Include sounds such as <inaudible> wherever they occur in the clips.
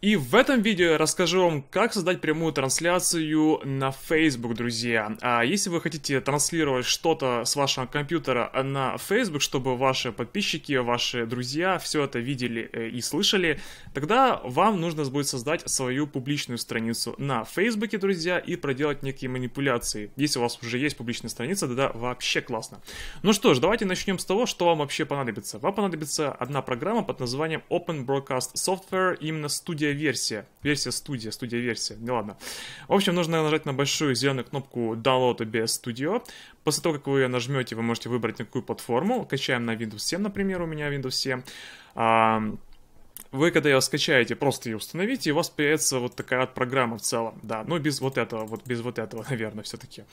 И в этом видео я расскажу вам, как создать прямую трансляцию на Facebook, друзья. А если вы хотите транслировать что-то с вашего компьютера на Facebook, чтобы ваши подписчики, ваши друзья все это видели э, и слышали, тогда вам нужно будет создать свою публичную страницу на Facebook, друзья, и проделать некие манипуляции. Если у вас уже есть публичная страница, тогда вообще классно. Ну что ж, давайте начнем с того, что вам вообще понадобится. Вам понадобится одна программа под названием Open Broadcast Software, именно студия студия-версия. Версия-студия, студия-версия. Не ну ладно. В общем, нужно нажать на большую зеленую кнопку Download без Studio. После того, как вы ее нажмете, вы можете выбрать на какую платформу. Качаем на Windows 7, например, у меня Windows 7. Вы, когда ее скачаете, просто ее установите, и у вас появится вот такая вот программа в целом, да, ну без вот этого, вот без вот этого, <laughs> наверное, все-таки.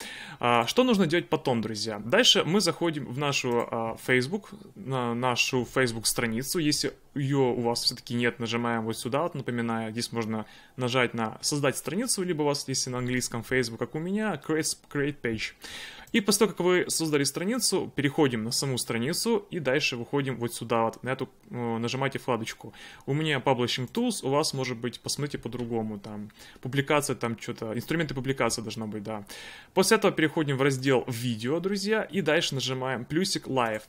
А, что нужно делать потом, друзья? Дальше мы заходим в нашу а, Facebook, на нашу Facebook страницу, если ее у вас все-таки нет, нажимаем вот сюда, вот напоминаю, здесь можно нажать на создать страницу, либо у вас, если на английском Facebook, как у меня, create, create page. И после того, как вы создали страницу, переходим на саму страницу и дальше выходим вот сюда, вот на эту, э, нажимайте вкладочку. У меня Publishing Tools, у вас может быть, посмотрите по-другому, там, публикация, там что-то, инструменты публикации должна быть, да. После этого переходим в раздел видео, друзья, и дальше нажимаем плюсик Live.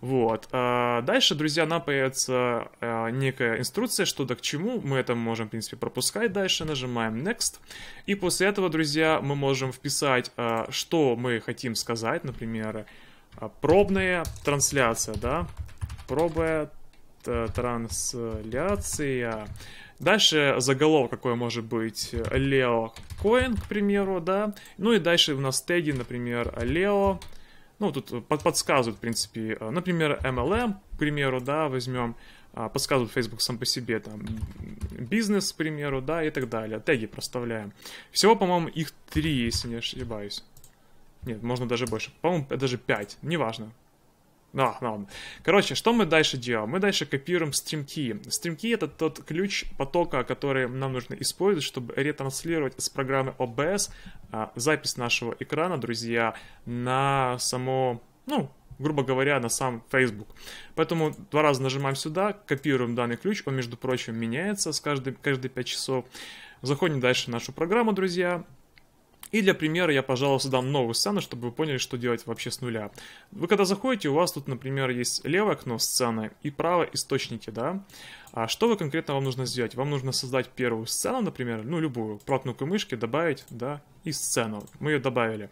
Вот. А, дальше, друзья, нам появится а, некая инструкция, что да к чему. Мы это можем, в принципе, пропускать дальше. Нажимаем Next. И после этого, друзья, мы можем вписать, а, что мы хотим сказать. Например, пробная трансляция, да? Пробная трансляция. Дальше заголовок какой может быть Лео Коин, к примеру, да. Ну и дальше у нас теги, например, Лео ну, тут э, под подсказывают, в принципе, э, например, MLM, к примеру, да, возьмем, а, подсказывает Facebook сам по себе, там, бизнес, к примеру, да, и так далее. Теги проставляем. Всего, по-моему, их три, если не ошибаюсь. Нет, можно даже больше. По-моему, даже пять, неважно. Ну, no. Короче, что мы дальше делаем? Мы дальше копируем Stream Key. это тот ключ потока, который нам нужно использовать, чтобы ретранслировать с программы OBS а, запись нашего экрана, друзья, на само, ну, грубо говоря, на сам Facebook. Поэтому два раза нажимаем сюда, копируем данный ключ, он, между прочим, меняется с каждые, каждые 5 часов. Заходим дальше в нашу программу, друзья, и для примера я, пожалуй, задам новую сцену, чтобы вы поняли, что делать вообще с нуля. Вы когда заходите, у вас тут, например, есть левое окно сцены и правое источники, да? А что вы конкретно вам нужно сделать? Вам нужно создать первую сцену, например, ну любую, Проткнуть кнопку мышки добавить, да, и сцену. Мы ее добавили.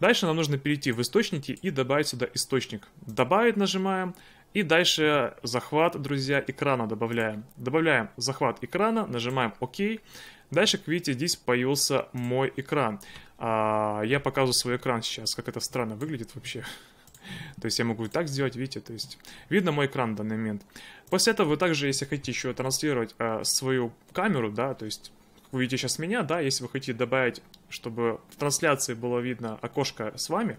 Дальше нам нужно перейти в источники и добавить сюда источник. Добавить нажимаем, и дальше захват, друзья, экрана добавляем. Добавляем захват экрана, нажимаем ОК. Дальше, как видите, здесь появился мой экран. А, я показываю свой экран сейчас, как это странно выглядит вообще. <laughs> То есть я могу и так сделать, видите, то есть видно мой экран в данный момент. После этого вы также, если хотите еще транслировать э, свою камеру, да, то есть вы видите сейчас меня, да, если вы хотите добавить, чтобы в трансляции было видно окошко с вами,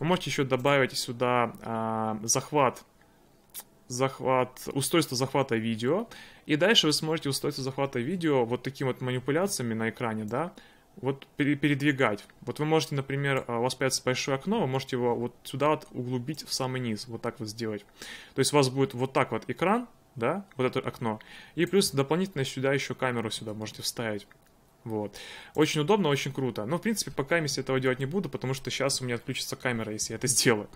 вы можете еще добавить сюда э, захват захват, устройство захвата видео, и дальше вы сможете устройство захвата видео вот такими вот манипуляциями на экране, да, вот передвигать. Вот вы можете, например, у вас появится большое окно, вы можете его вот сюда вот углубить в самый низ, вот так вот сделать. То есть у вас будет вот так вот экран, да, вот это окно, и плюс дополнительно сюда еще камеру сюда можете вставить. Вот. Очень удобно, очень круто. Но, ну, в принципе, пока я этого делать не буду, потому что сейчас у меня отключится камера, если я это сделаю.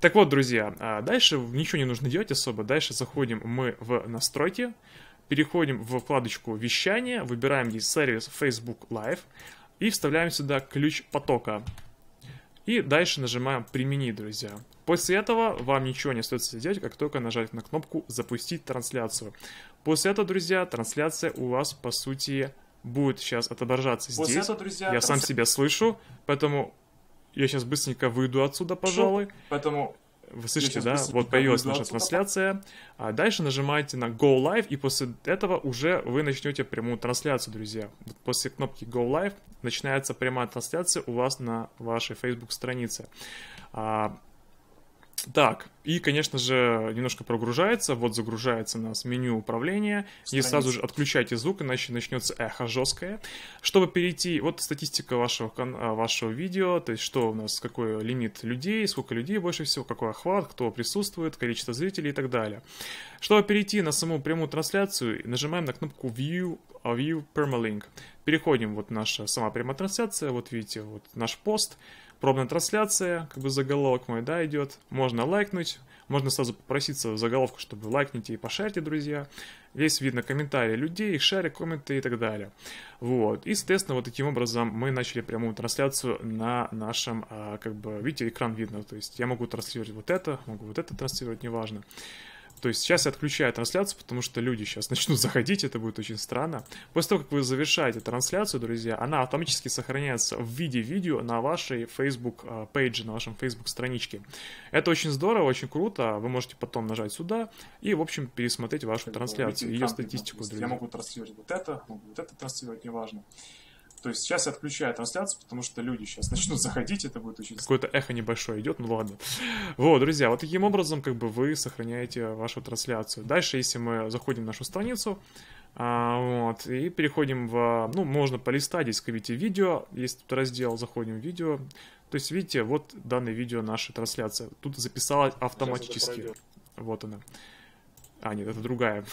Так вот, друзья, а дальше ничего не нужно делать особо. Дальше заходим мы в настройки, переходим в вкладочку вещание, выбираем здесь сервис Facebook Live и вставляем сюда ключ потока. И дальше нажимаем «Применить», друзья. После этого вам ничего не остается делать, как только нажать на кнопку «Запустить трансляцию». После этого, друзья, трансляция у вас, по сути, будет сейчас отображаться вот здесь. Это, друзья, я сам себя слышу, поэтому я сейчас быстренько выйду отсюда, пожалуй. Поэтому вы слышите, да? Вот появилась наша трансляция. А дальше нажимаете на Go Live, и после этого уже вы начнете прямую трансляцию, друзья. Вот после кнопки Go Live начинается прямая трансляция у вас на вашей Facebook странице. А, так, и, конечно же, немножко прогружается. Вот загружается у нас меню управления. Страница. сразу же отключайте звук, иначе начнется эхо жесткое. Чтобы перейти, вот статистика вашего, а, вашего видео, то есть что у нас, какой лимит людей, сколько людей больше всего, какой охват, кто присутствует, количество зрителей и так далее. Чтобы перейти на саму прямую трансляцию, нажимаем на кнопку View, а, View Permalink. Переходим, вот наша сама прямая трансляция, вот видите, вот наш пост пробная трансляция, как бы заголовок мой, да, идет. Можно лайкнуть, можно сразу попроситься в заголовку, чтобы лайкните и пошарьте, друзья. Здесь видно комментарии людей, их шары, комменты и так далее. Вот. И, соответственно, вот таким образом мы начали прямую трансляцию на нашем, а, как бы, видите, экран видно. То есть я могу транслировать вот это, могу вот это транслировать, неважно. То есть сейчас я отключаю трансляцию, потому что люди сейчас <laughs> начнут заходить, это будет очень странно. После того, как вы завершаете трансляцию, друзья, она автоматически сохраняется в виде видео на вашей Facebook а, пейдже, на вашем Facebook страничке. Это очень здорово, очень круто. Вы можете потом нажать сюда и, в общем, пересмотреть вашу трансляцию, ее статистику, друзья. Я могу транслировать вот это, могу вот это транслировать, неважно. То есть сейчас я отключаю трансляцию, потому что люди сейчас начнут заходить, это будет очень... Какое-то эхо небольшое идет, ну ладно. Вот, друзья, вот таким образом как бы вы сохраняете вашу трансляцию. Дальше, если мы заходим на нашу страницу, а, вот, и переходим в, ну, можно полистать, здесь, как видите, видео, есть тут раздел, заходим в видео, то есть, видите, вот данное видео, наша трансляция, тут записалась автоматически, вот она, а, нет, это другая,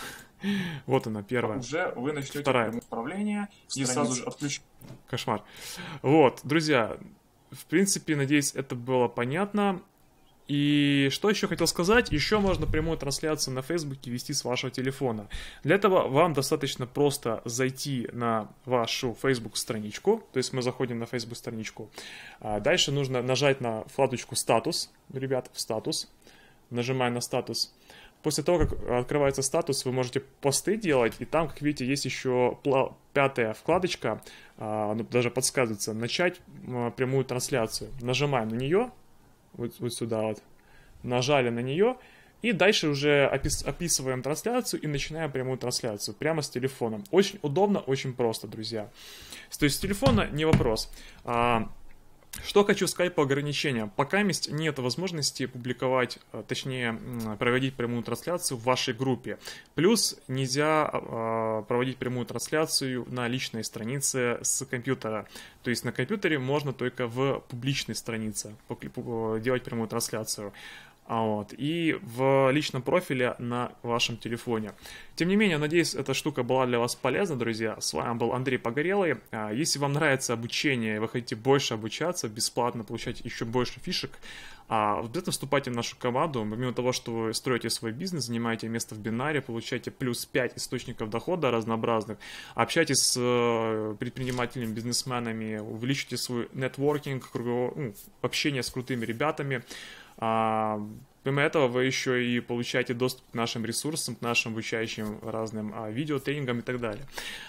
<laughs> Вот она, первая. Уже вы начнете Вторая. управление и сразу же отключите. Кошмар. Вот, друзья, в принципе, надеюсь, это было понятно. И что еще хотел сказать, еще можно прямую трансляцию на Фейсбуке вести с вашего телефона. Для этого вам достаточно просто зайти на вашу Facebook страничку, то есть мы заходим на Facebook страничку. А дальше нужно нажать на вкладочку «Статус», ребят, в «Статус», нажимая на «Статус», После того, как открывается статус, вы можете посты делать, и там, как видите, есть еще пятая вкладочка, а, даже подсказывается, начать а, прямую трансляцию. Нажимаем на нее, вот, вот сюда вот, нажали на нее, и дальше уже опис описываем трансляцию и начинаем прямую трансляцию прямо с телефона. Очень удобно, очень просто, друзья. То есть с телефона не вопрос. А, что хочу сказать по ограничениям. Пока есть нет возможности публиковать, э, точнее проводить прямую трансляцию в вашей группе. Плюс нельзя а, а, проводить прямую трансляцию на личной странице с компьютера. То есть на компьютере можно только в публичной странице э, делать прямую трансляцию. А, вот, и в личном профиле на вашем телефоне. Тем не менее, надеюсь, эта штука была для вас полезна, друзья. С вами был Андрей Погорелый. А, если вам нравится обучение, и вы хотите больше обучаться, бесплатно получать еще больше фишек, а, обязательно вступайте в нашу команду. Помимо того, что вы строите свой бизнес, занимаете место в бинаре, получаете плюс 5 источников дохода разнообразных, общайтесь с э, предпринимателями, бизнесменами, увеличите свой нетворкинг, ну, общение с крутыми ребятами. А, помимо этого вы еще и получаете доступ к нашим ресурсам, к нашим обучающим разным а, видео, тренингам и так далее.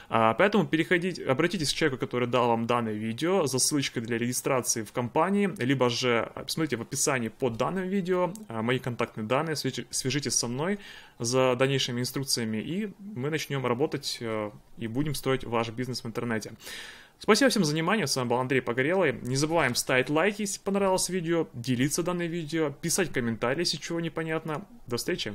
А, поэтому переходите, обратитесь к человеку, который дал вам данное видео за ссылочкой для регистрации в компании, либо же а, посмотрите в описании под данным видео а, мои контактные данные, свяжитесь со мной за дальнейшими инструкциями, и мы начнем работать а, и будем строить ваш бизнес в интернете. Спасибо всем за внимание, с вами был Андрей Погорелый. Не забываем ставить лайки, если понравилось видео, делиться данным видео, писать комментарии, если чего непонятно. До встречи!